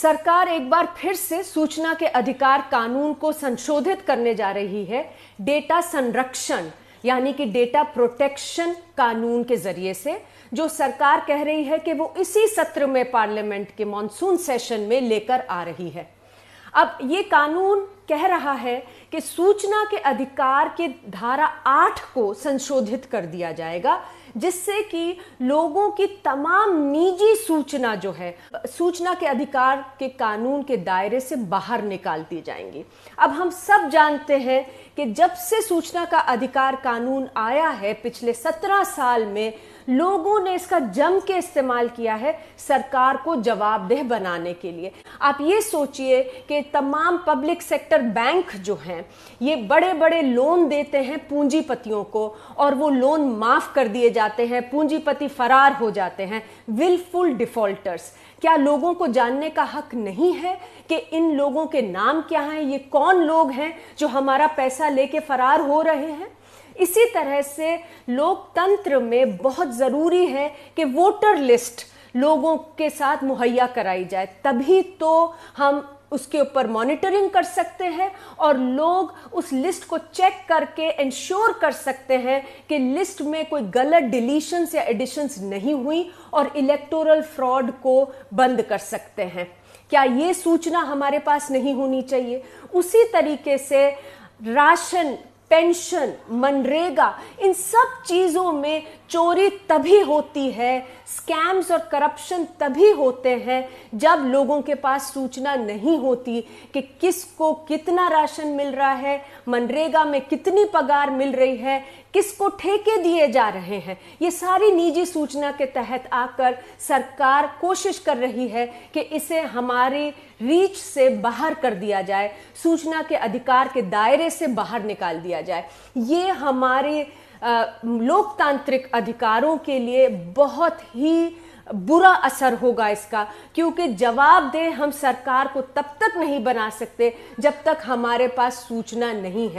सरकार एक बार फिर से सूचना के अधिकार कानून को संशोधित करने जा रही है डेटा संरक्षण यानी कि डेटा प्रोटेक्शन कानून के जरिए से जो सरकार कह रही है कि वो इसी सत्र में पार्लियामेंट के मॉनसून सेशन में लेकर आ रही है अब ये कानून कह रहा है कि सूचना के अधिकार के धारा आठ को संशोधित कर दिया जाएगा जिससे कि लोगों की तमाम निजी सूचना जो है सूचना के अधिकार के कानून के दायरे से बाहर निकाल दी जाएंगी अब हम सब जानते हैं कि जब से सूचना का अधिकार कानून आया है पिछले सत्रह साल में लोगों ने इसका जम के इस्तेमाल किया है सरकार को जवाबदेह बनाने के लिए आप ये सोचिए कि तमाम पब्लिक सेक्टर बैंक जो हैं ये बड़े बड़े लोन देते हैं पूंजीपतियों को और वो लोन माफ़ कर दिए जाते हैं पूंजीपति फरार हो जाते हैं विलफुल डिफॉल्टर्स क्या लोगों को जानने का हक नहीं है कि इन लोगों के नाम क्या हैं ये कौन लोग हैं जो हमारा पैसा लेके फरार हो रहे हैं इसी तरह से लोकतंत्र में बहुत ज़रूरी है कि वोटर लिस्ट लोगों के साथ मुहैया कराई जाए तभी तो हम उसके ऊपर मॉनिटरिंग कर सकते हैं और लोग उस लिस्ट को चेक करके इंश्योर कर सकते हैं कि लिस्ट में कोई गलत डिलीशंस या एडिशंस नहीं हुई और इलेक्टोरल फ्रॉड को बंद कर सकते हैं क्या ये सूचना हमारे पास नहीं होनी चाहिए उसी तरीके से राशन पेंशन मनरेगा इन सब चीज़ों में चोरी तभी होती है स्कैम्स और करप्शन तभी होते हैं जब लोगों के पास सूचना नहीं होती कि किस को कितना राशन मिल रहा है मनरेगा में कितनी पगार मिल रही है किसको ठेके दिए जा रहे हैं ये सारी निजी सूचना के तहत आकर सरकार कोशिश कर रही है कि इसे हमारे रीच से बाहर कर दिया जाए सूचना के अधिकार के दायरे से बाहर निकाल दिया जाए ये हमारे लोकतांत्रिक अधिकारों के लिए बहुत ही बुरा असर होगा इसका क्योंकि जवाब दे हम सरकार को तब तक नहीं बना सकते जब तक हमारे पास सूचना नहीं है